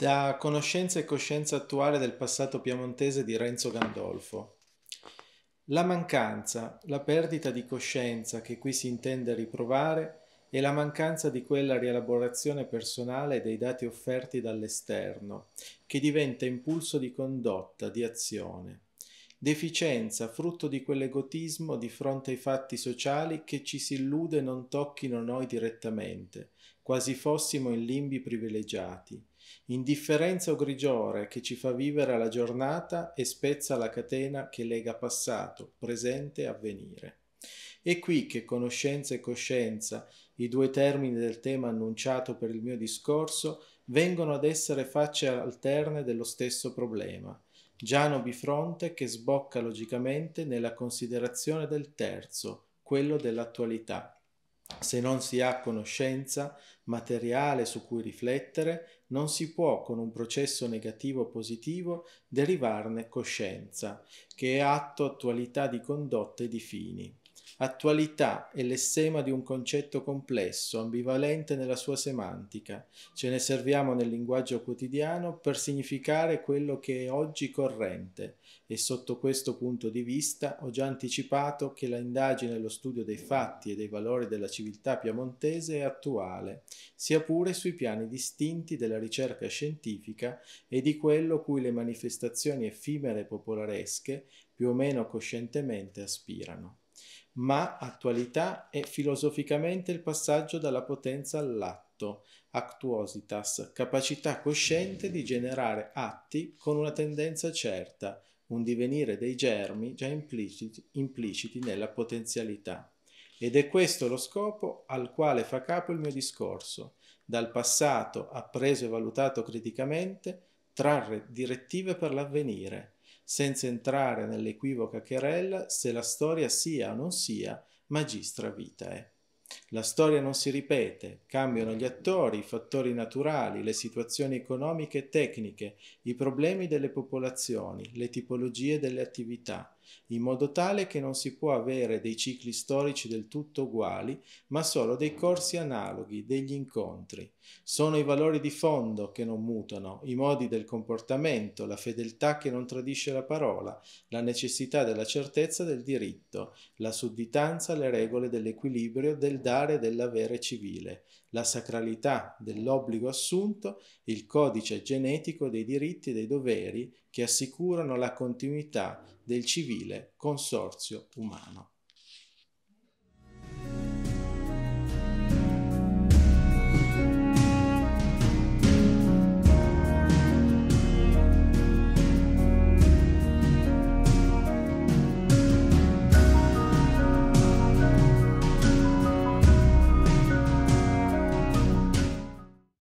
da Conoscenza e coscienza attuale del passato piemontese di Renzo Gandolfo. La mancanza, la perdita di coscienza che qui si intende riprovare è la mancanza di quella rielaborazione personale dei dati offerti dall'esterno, che diventa impulso di condotta, di azione deficienza frutto di quell'egotismo di fronte ai fatti sociali che ci si illude non tocchino noi direttamente, quasi fossimo in limbi privilegiati, indifferenza o grigiore che ci fa vivere la giornata e spezza la catena che lega passato, presente e avvenire. È qui che conoscenza e coscienza, i due termini del tema annunciato per il mio discorso, vengono ad essere facce alterne dello stesso problema, Giano bifronte che sbocca logicamente nella considerazione del terzo, quello dell'attualità. Se non si ha conoscenza materiale su cui riflettere, non si può con un processo negativo positivo derivarne coscienza, che è atto attualità di condotte e di fini. Attualità è l'essema di un concetto complesso, ambivalente nella sua semantica. Ce ne serviamo nel linguaggio quotidiano per significare quello che è oggi corrente e sotto questo punto di vista ho già anticipato che la indagine e lo studio dei fatti e dei valori della civiltà piemontese è attuale, sia pure sui piani distinti della ricerca scientifica e di quello cui le manifestazioni effimere e popolaresche più o meno coscientemente aspirano ma attualità è filosoficamente il passaggio dalla potenza all'atto, actuositas, capacità cosciente di generare atti con una tendenza certa, un divenire dei germi già impliciti, impliciti nella potenzialità. Ed è questo lo scopo al quale fa capo il mio discorso, dal passato appreso e valutato criticamente, trarre direttive per l'avvenire, senza entrare nell'equivoca querella se la storia sia o non sia magistra vitae. Eh. La storia non si ripete, cambiano gli attori, i fattori naturali, le situazioni economiche e tecniche, i problemi delle popolazioni, le tipologie delle attività, in modo tale che non si può avere dei cicli storici del tutto uguali, ma solo dei corsi analoghi, degli incontri. Sono i valori di fondo che non mutano, i modi del comportamento, la fedeltà che non tradisce la parola, la necessità della certezza del diritto, la sudditanza alle regole dell'equilibrio del dare e dell'avere civile, la sacralità dell'obbligo assunto, il codice genetico dei diritti e dei doveri che assicurano la continuità del civile consorzio umano.